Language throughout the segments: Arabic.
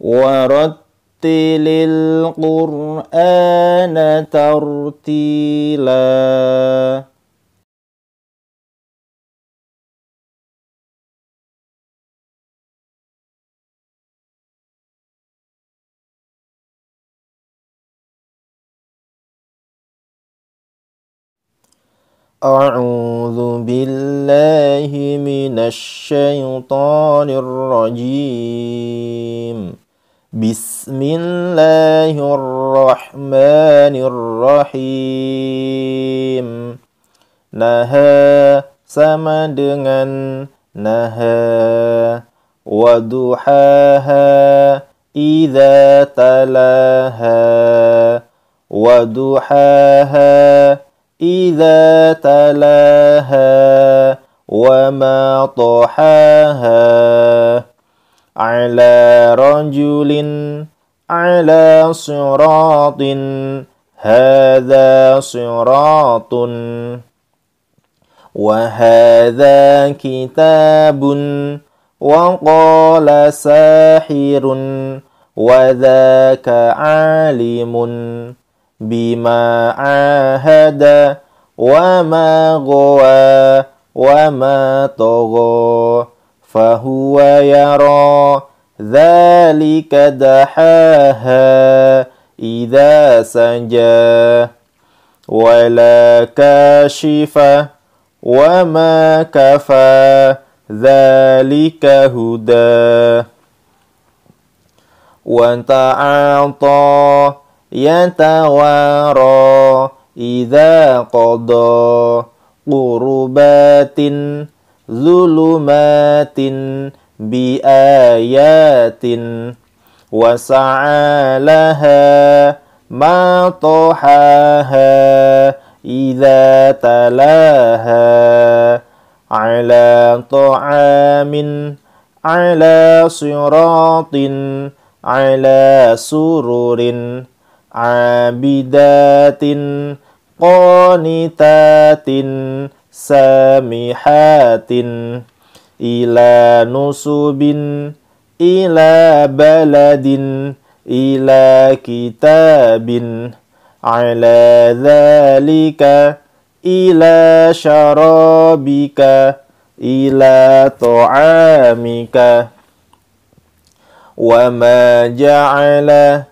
ورتل القرآن ترتيلا أعوذ بالله من الشيطان الرجيم بسم الله الرحمن الرحيم نها سما dengan نها ودحاها إذا تلاها ودحاها إذا تلاها وما طحاها على رجل على صراط هذا صراط وهذا كتاب وقال ساحر وذاك عالم بما عاهد وما غوى وما طغى فهو يرى ذلك دحاها إذا سجى ولا كاشف وما كفى ذلك هدى وتعاطى يتوارى إذا قضى قربات ظلمات بآيات وسعى لها ما طحاها إذا تلاها على طعام على صراط على سرر عابدات قانتات سامحات إلى نصب إلى بلد إلى كتاب على ذلك إلى شرابك إلى طعامك وما جعل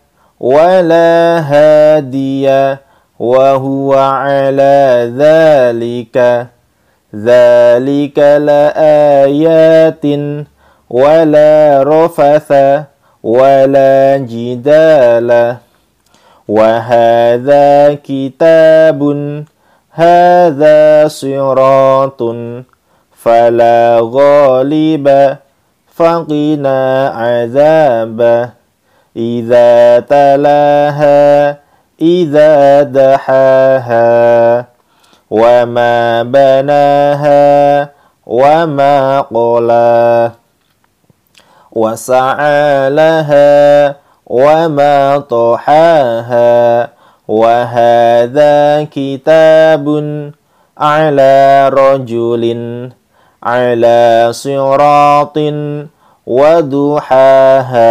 ولا هادي وهو على ذلك ذلك لآيات ولا رفث ولا جدال وهذا كتاب هذا صراط فلا غالب فقنا عذاب إذا تلاها إذا دحاها وما بناها وما قلا وسعى لها وما طحاها وهذا كتاب على رجل على صراط وضحاها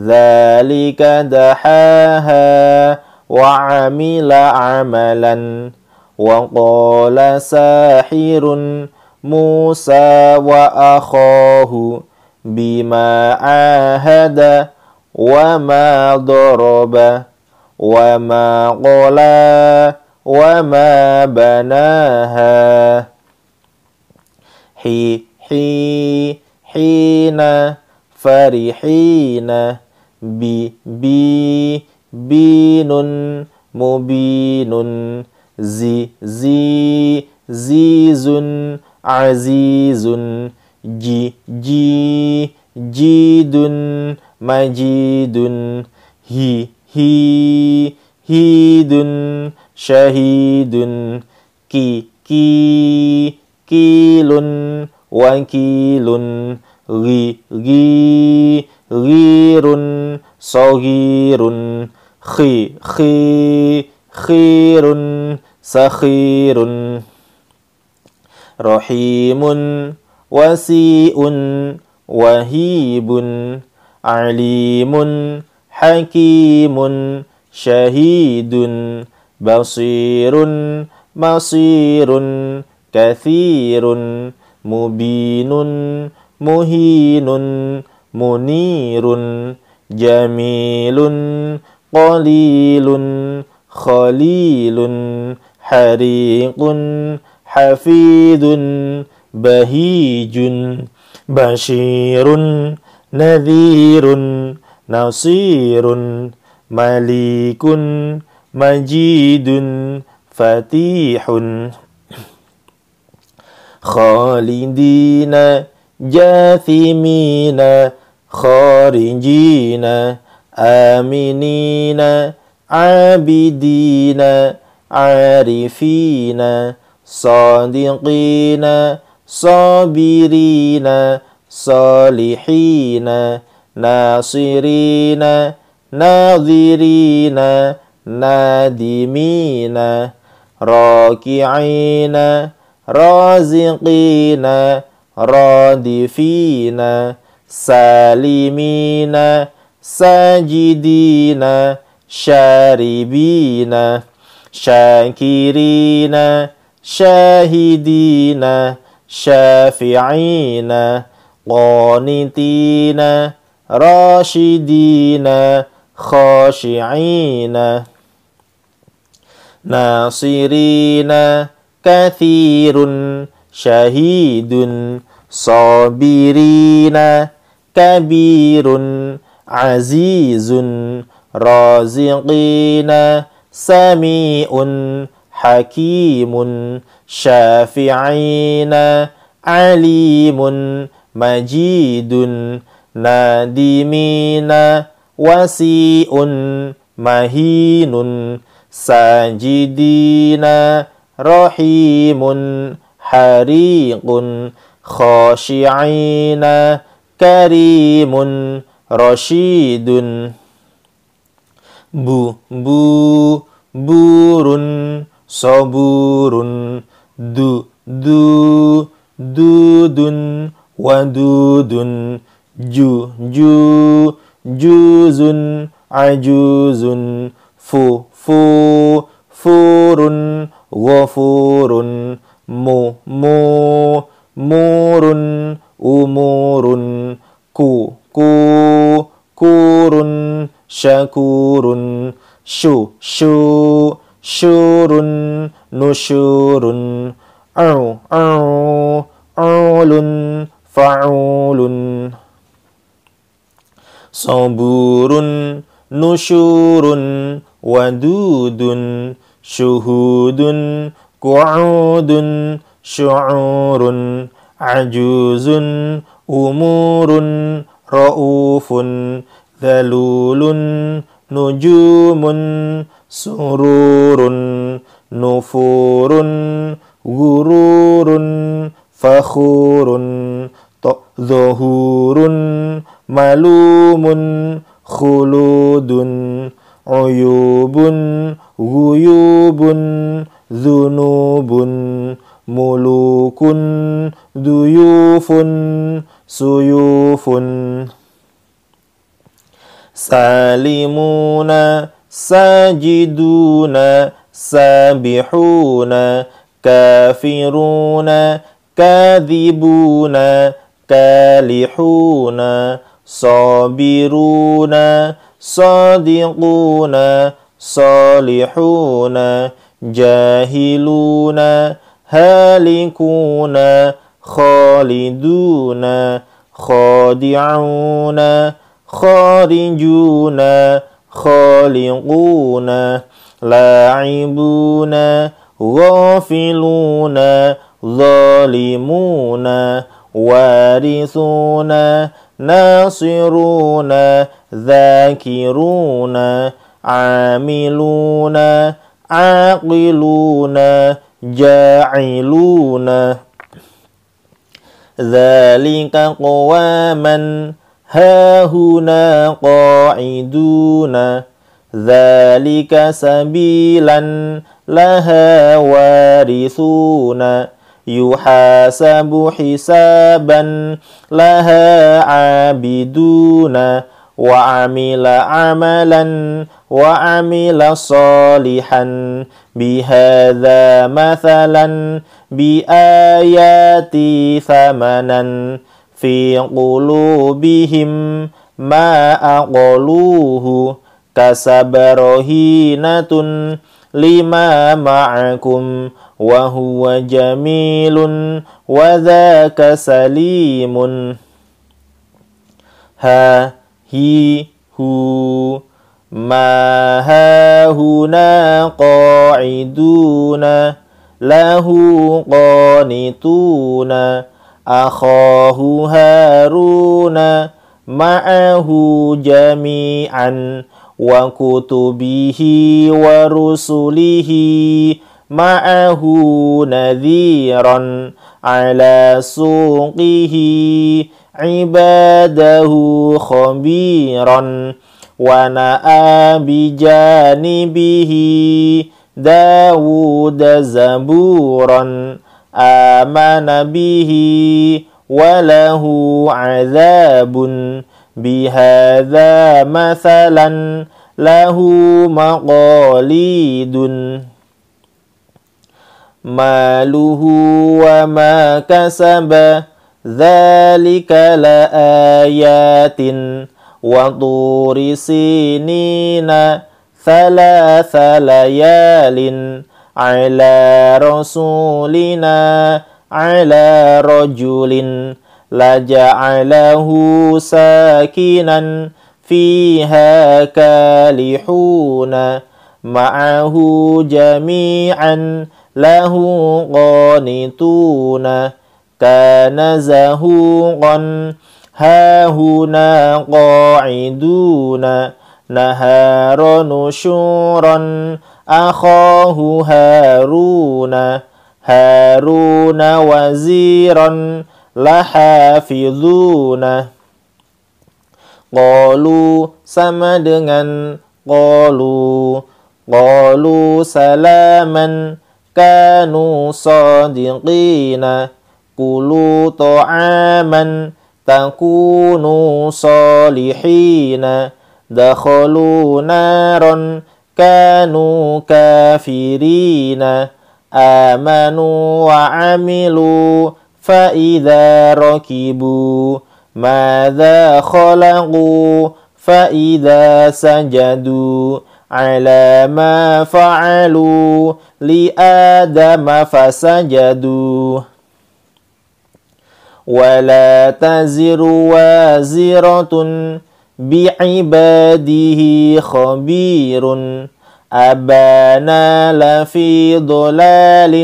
ذلك دحاها وعمل عملا وقال ساحر موسى وأخاه بما عاهد وما ضرب وما قلى وما بناها حي حي حين فرحين بي بي بين مبين zi zi zizun azizun ji ji jidun majidun hi hi hidun syahidun ki ki kilun wankilun ri ri rirun sogirun khi khi khirun سخير رحيم وسيء وهيب عليم حكيم شهيد بصير مصير كثير مبين مهين منير جميل قليل خليل حريق حفيد بهيج بشير نذير نصير مليك مجيد فتيح خالدين جاثمين خارجين آمنين عابدين عارفين صادقين صابرين صالحين ناصرين ناظرين نادمين راكعين رازقين رادفين سالمين ساجدين شاربين شاكرين شاهدين شافعين قانتين راشدين خاشعين ناصرين كثير شهيد صابرين كبير عزيز رازقين سميع حكيم شافعين عليم مجيد نادمين وسيء مهين ساجدين رحيم حريق خاشعين كريم رشيد bu bu burun soburun du du dudun wadudun ju ju juzun ajuzun fu fu furun ghafurun mu mu murun umurun ku ku syakurun syakurun syu syu syurun nusyurun au au ulun fa'ulun saburun nusyurun wadudun syuhudun qu'udun syu'urun ajuzun umurun رؤوف ذلول نجوم سرور نفور غرور فخور ظهور ملوم خلود عيوب غيوب ذنوب ملوك ضيوف سيوف سالمون ساجدون سابحون كافرون كاذبون كالحون صابرون صادقون صالحون جاهلون هالكون خالدون خادعون خارجون خالقون لاعبون غافلون ظالمون وارثون ناصرون ذاكرون عاملون عاقلون جاعلون ذلك قواما هاهنا قاعدون ذلك سبيلا لها وارثون يحاسب حسابا لها عابدون وعمل عملا وعمل صالحا بهذا مثلا بآياتي ثمنا في قلوبهم ما أقلوه رهينة لما معكم وهو جميل وذاك سليم ها هي هو ما هاهنا قاعدون له قانتون أخاه هارون معه جميعا وكتبه ورسله معه نذيرا على سوقه عباده خبيرا ونأى بجانبه داود زبورا آمن به وله عذاب بهذا مثلا له مقاليد ماله وما كسب ذلك لآيات وطور سنين ثلاث ليال على رسولنا على رجل لجعله ساكنا فيها كالحون معه جميعا له قانتون كان زهوقا هاهنا قاعدون نهارا نشورا أخاه هارون هارون وزيرا لحافظون قالوا sama قالوا قالوا سلاما kanu sadiqina kulu ta'aman takunu salihina dakhalu naran kanu kafirina amanu wa amilu فإذا ركبوا ماذا fa فإذا سجدوا على ما فعلوا لآدم فسجدوا ولا تزر وازرة بعباده خبير أبانا لفي ضلال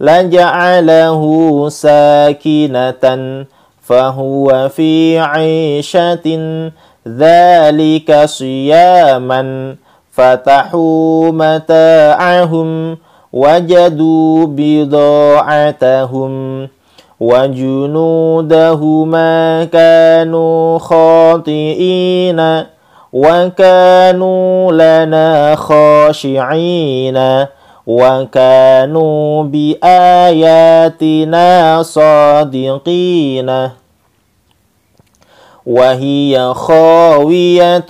لجعله ساكنة فهو في عيشة ذلك صياما فتحوا متاعهم وجدوا بضاعتهم وجنودهما كانوا خاطئين وكانوا لنا خاشعين وكانوا بآياتنا صادقين وهي خاوية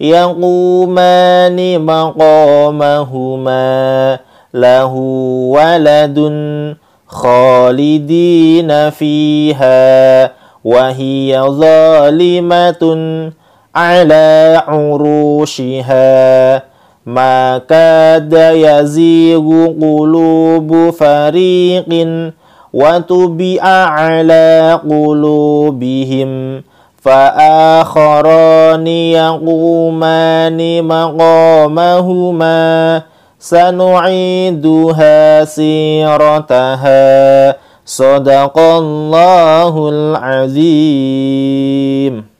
يقومان مقامهما له ولد خالدين فيها وهي ظالمة على عروشها ما كاد يزيغ قلوب فريق وتبع على قلوبهم فآخران يقومان مقامهما سنعيدها سيرتها صدق الله العظيم